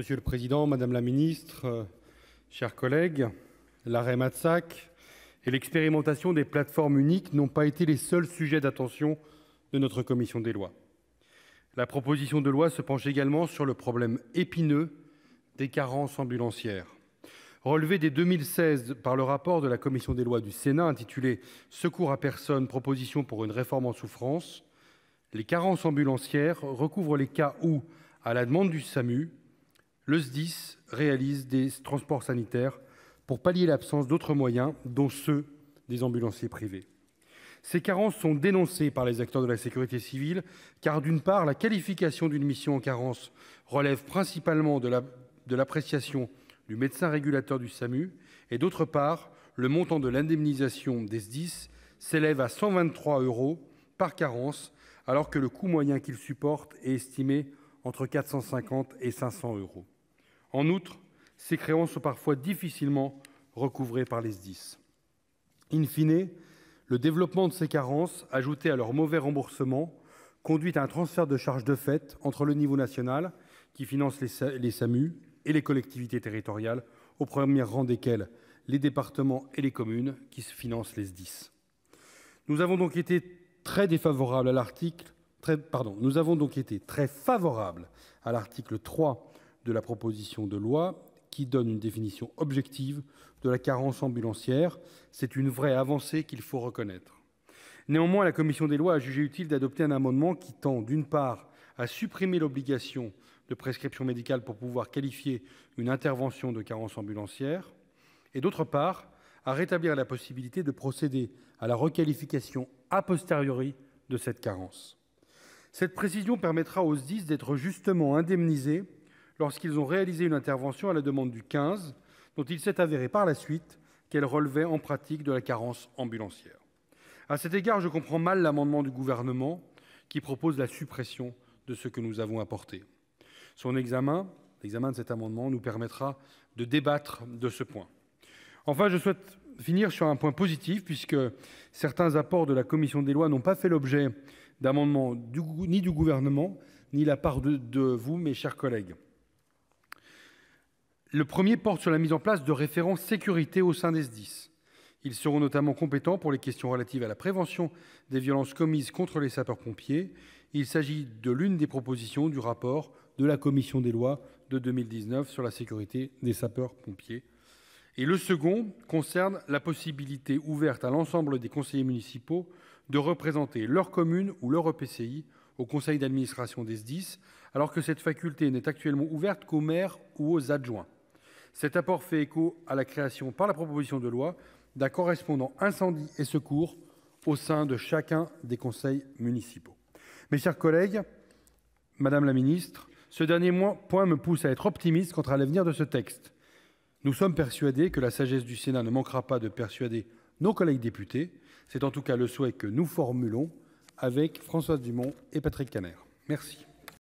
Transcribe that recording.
Monsieur le Président, Madame la Ministre, euh, chers collègues, l'arrêt Matzak et l'expérimentation des plateformes uniques n'ont pas été les seuls sujets d'attention de notre commission des lois, la proposition de loi se penche également sur le problème épineux des carences ambulancières. relevé dès 2016 par le rapport de la commission des lois du Sénat intitulé Secours à personne proposition pour une réforme en souffrance les carences ambulancières recouvrent les cas où, à la demande du SAMU le SDIS réalise des transports sanitaires pour pallier l'absence d'autres moyens, dont ceux des ambulanciers privés. Ces carences sont dénoncées par les acteurs de la sécurité civile, car, d'une part, la qualification d'une mission en carence relève principalement de l'appréciation du médecin régulateur du SAMU et, d'autre part, le montant de l'indemnisation des SDIS s'élève à 123 euros par carence, alors que le coût moyen qu'ils supportent est estimé entre 450 et 500 euros. En outre, ces créances sont parfois difficilement recouvrées par les SDIS., le développement de ces carences, ajouté à leur mauvais remboursement, conduit à un transfert de charges de fait entre le niveau national, qui finance les SAMU, et les collectivités territoriales, au premier rang desquelles les départements et les communes, qui financent les SDIS. Nous avons donc été très favorables à l'article à l'article 3 de la proposition de loi qui donne une définition objective de la carence ambulancière. C'est une vraie avancée qu'il faut reconnaître. Néanmoins, la commission des lois a jugé utile d'adopter un amendement qui tend, d'une part, à supprimer l'obligation de prescription médicale pour pouvoir qualifier une intervention de carence ambulancière et, d'autre part, à rétablir la possibilité de procéder à la requalification a posteriori de cette carence. Cette précision permettra aux SDIS d'être justement indemnisés lorsqu'ils ont réalisé une intervention à la demande du 15 dont il s'est avéré par la suite qu'elle relevait en pratique de la carence ambulancière à cet égard, je comprends mal l'amendement du gouvernement qui propose la suppression de ce que nous avons apporté son examen, l'examen de cet amendement nous permettra de débattre de ce point, enfin je souhaite finir sur un point positif puisque certains apports de la commission des lois n'ont pas fait l'objet d'amendements ni du gouvernement, ni la part de vous, mes chers collègues, le premier porte sur la mise en place de référents sécurité au sein des SDIS, ils seront notamment compétents pour les questions relatives à la prévention des violences commises contre les sapeurs-pompiers, il s'agit de l'une des propositions du rapport de la commission des lois de 2019 sur la sécurité des sapeurs-pompiers et le second concerne la possibilité ouverte à l'ensemble des conseillers municipaux de représenter leur commune ou leur EPCI au conseil d'administration des SDIS, alors que cette faculté n'est actuellement ouverte qu'aux maires ou aux adjoints cet apport fait écho à la création, par la proposition de loi, d'un correspondant incendie et secours au sein de chacun des conseils municipaux. Mes chers collègues, madame la ministre, ce dernier point me pousse à être optimiste quant à l'avenir de ce texte. Nous sommes persuadés que la sagesse du Sénat ne manquera pas de persuader nos collègues députés. C'est en tout cas le souhait que nous formulons avec Françoise Dumont et Patrick Caner. Merci.